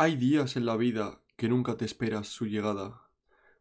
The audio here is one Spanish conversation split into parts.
Hay días en la vida que nunca te esperas su llegada,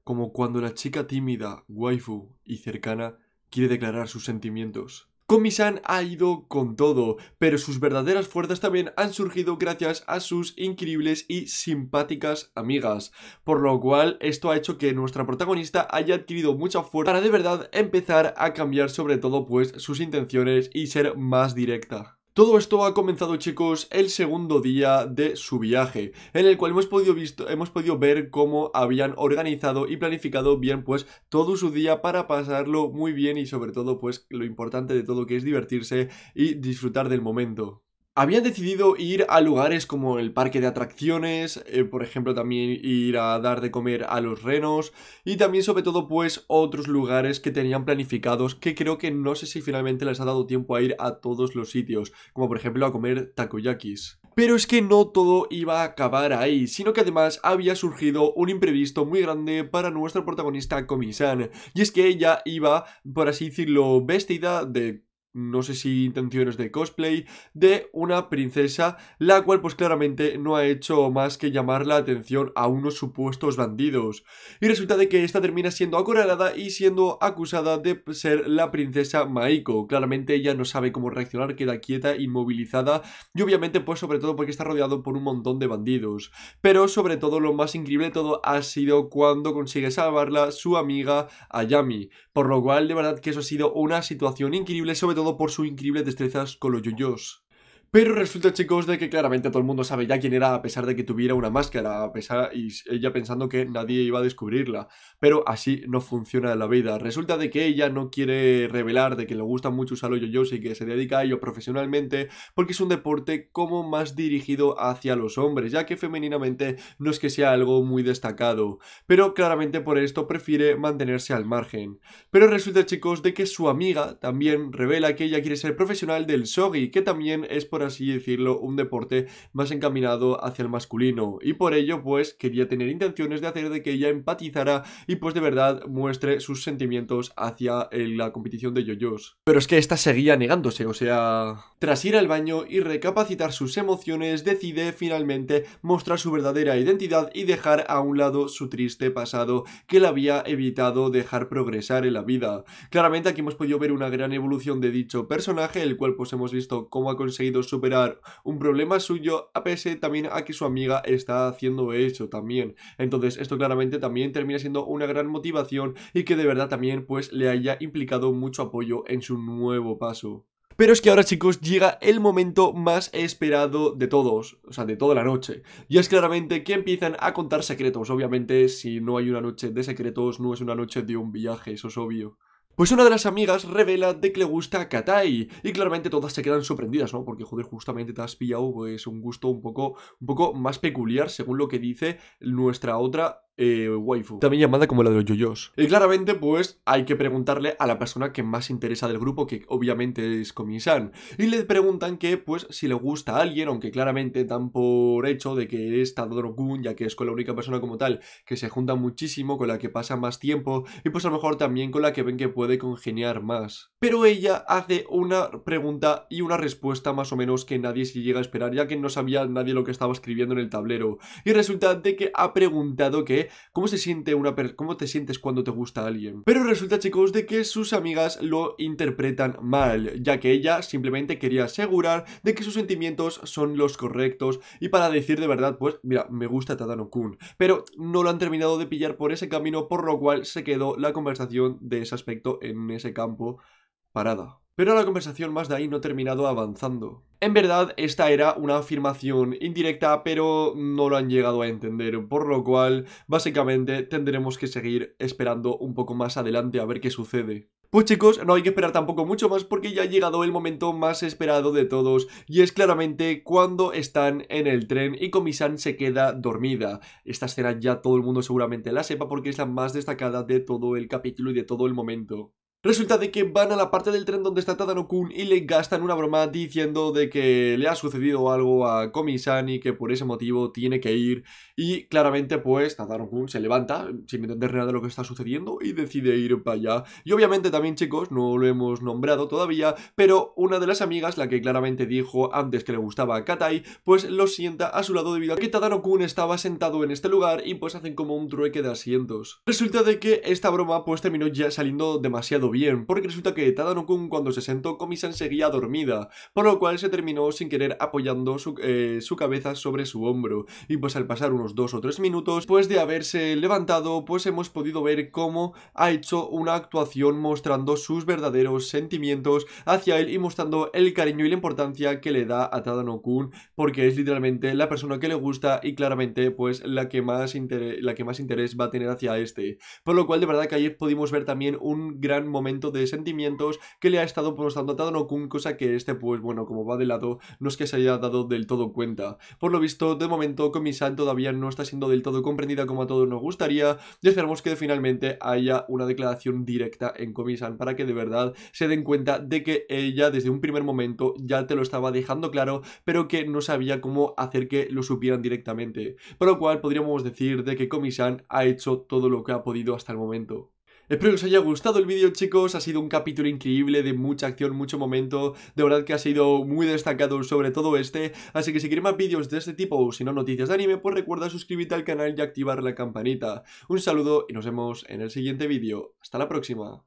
como cuando la chica tímida, waifu y cercana quiere declarar sus sentimientos. Komi-san ha ido con todo, pero sus verdaderas fuerzas también han surgido gracias a sus increíbles y simpáticas amigas, por lo cual esto ha hecho que nuestra protagonista haya adquirido mucha fuerza para de verdad empezar a cambiar sobre todo pues sus intenciones y ser más directa. Todo esto ha comenzado, chicos, el segundo día de su viaje, en el cual hemos podido, visto, hemos podido ver cómo habían organizado y planificado bien, pues, todo su día para pasarlo muy bien y sobre todo, pues, lo importante de todo que es divertirse y disfrutar del momento. Habían decidido ir a lugares como el parque de atracciones, eh, por ejemplo también ir a dar de comer a los renos y también sobre todo pues otros lugares que tenían planificados que creo que no sé si finalmente les ha dado tiempo a ir a todos los sitios, como por ejemplo a comer takoyakis. Pero es que no todo iba a acabar ahí, sino que además había surgido un imprevisto muy grande para nuestra protagonista komi y es que ella iba, por así decirlo, vestida de no sé si intenciones de cosplay, de una princesa, la cual pues claramente no ha hecho más que llamar la atención a unos supuestos bandidos. Y resulta de que esta termina siendo acorralada y siendo acusada de ser la princesa Maiko. Claramente ella no sabe cómo reaccionar, queda quieta, inmovilizada y obviamente pues sobre todo porque está rodeado por un montón de bandidos. Pero sobre todo lo más increíble de todo ha sido cuando consigue salvarla su amiga Ayami. Por lo cual de verdad que eso ha sido una situación increíble, sobre todo por sus increíbles destrezas con los yoyos, pero resulta, chicos, de que claramente todo el mundo sabe ya quién era a pesar de que tuviera una máscara, a pesar y ella pensando que nadie iba a descubrirla. Pero así no funciona la vida. Resulta de que ella no quiere revelar de que le gusta mucho usar los yoyos y que se dedica a ello profesionalmente porque es un deporte como más dirigido hacia los hombres, ya que femeninamente no es que sea algo muy destacado. Pero claramente por esto prefiere mantenerse al margen. Pero resulta, chicos, de que su amiga también revela que ella quiere ser profesional del shogi, que también es por así decirlo, un deporte más encaminado hacia el masculino. Y por ello, pues, quería tener intenciones de hacer de que ella empatizara y pues de verdad muestre sus sentimientos hacia eh, la competición de yoyos. Pero es que esta seguía negándose, o sea... Tras ir al baño y recapacitar sus emociones, decide finalmente mostrar su verdadera identidad y dejar a un lado su triste pasado que la había evitado dejar progresar en la vida. Claramente aquí hemos podido ver una gran evolución de dicho personaje, el cual pues hemos visto cómo ha conseguido superar un problema suyo, a pesar también a que su amiga está haciendo eso también. Entonces esto claramente también termina siendo una gran motivación y que de verdad también pues le haya implicado mucho apoyo en su nuevo paso. Pero es que ahora chicos llega el momento más esperado de todos, o sea, de toda la noche. Y es claramente que empiezan a contar secretos. Obviamente si no hay una noche de secretos no es una noche de un viaje, eso es obvio. Pues una de las amigas revela de que le gusta a Katai y claramente todas se quedan sorprendidas, ¿no? Porque joder, justamente te has pillado pues, un gusto un poco, un poco más peculiar según lo que dice nuestra otra eh, waifu, también llamada como la de los yoyos. Y claramente, pues hay que preguntarle a la persona que más interesa del grupo, que obviamente es Komi-san. Y le preguntan que, pues, si le gusta a alguien, aunque claramente dan por hecho de que es Tadorokun, ya que es con la única persona como tal que se junta muchísimo, con la que pasa más tiempo, y pues a lo mejor también con la que ven que puede congeniar más. Pero ella hace una pregunta y una respuesta más o menos que nadie se llega a esperar, ya que no sabía nadie lo que estaba escribiendo en el tablero. Y resulta de que ha preguntado que cómo se siente una cómo te sientes cuando te gusta alguien. Pero resulta, chicos, de que sus amigas lo interpretan mal, ya que ella simplemente quería asegurar de que sus sentimientos son los correctos y para decir de verdad, pues mira, me gusta Tadano Kun, pero no lo han terminado de pillar por ese camino, por lo cual se quedó la conversación de ese aspecto en ese campo parada. Pero la conversación más de ahí no ha terminado avanzando. En verdad, esta era una afirmación indirecta, pero no lo han llegado a entender, por lo cual, básicamente, tendremos que seguir esperando un poco más adelante a ver qué sucede. Pues chicos, no hay que esperar tampoco mucho más porque ya ha llegado el momento más esperado de todos y es claramente cuando están en el tren y Komisan se queda dormida. Esta escena ya todo el mundo seguramente la sepa porque es la más destacada de todo el capítulo y de todo el momento. Resulta de que van a la parte del tren donde está Tadano-kun y le gastan una broma diciendo de que le ha sucedido algo a Komi-san y que por ese motivo tiene que ir. Y claramente pues Tadano-kun se levanta sin entender nada de lo que está sucediendo y decide ir para allá. Y obviamente también chicos, no lo hemos nombrado todavía, pero una de las amigas, la que claramente dijo antes que le gustaba a Katai, pues lo sienta a su lado debido a que Tadano-kun estaba sentado en este lugar y pues hacen como un trueque de asientos. Resulta de que esta broma pues terminó ya saliendo demasiado bien porque resulta que Tadano-kun cuando se sentó Komi-san seguía dormida, por lo cual se terminó sin querer apoyando su, eh, cabeza sobre su hombro. Y pues al pasar unos dos o tres minutos, después pues de haberse levantado, pues hemos podido ver cómo ha hecho una actuación mostrando sus verdaderos sentimientos hacia él y mostrando el cariño y la importancia que le da a Tadano-kun, porque es literalmente la persona que le gusta y claramente pues la que más interés, la que más interés va a tener hacia este. Por lo cual de verdad que ahí pudimos ver también un gran momento de sentimientos que le ha estado mostrando a Tadonokun, cosa que este pues bueno, como va de lado, no es que se haya dado del todo cuenta. Por lo visto, de momento Komi-san todavía no está siendo del todo comprendida como a todos nos gustaría y esperamos que finalmente haya una declaración directa en Komi-san para que de verdad se den cuenta de que ella desde un primer momento ya te lo estaba dejando claro, pero que no sabía cómo hacer que lo supieran directamente. Por lo cual podríamos decir de que komi ha hecho todo lo que ha podido hasta el momento. Espero que os haya gustado el vídeo chicos, ha sido un capítulo increíble de mucha acción, mucho momento, de verdad que ha sido muy destacado sobre todo este, así que si queréis más vídeos de este tipo o si no noticias de anime, pues recuerda suscribirte al canal y activar la campanita. Un saludo y nos vemos en el siguiente vídeo, hasta la próxima.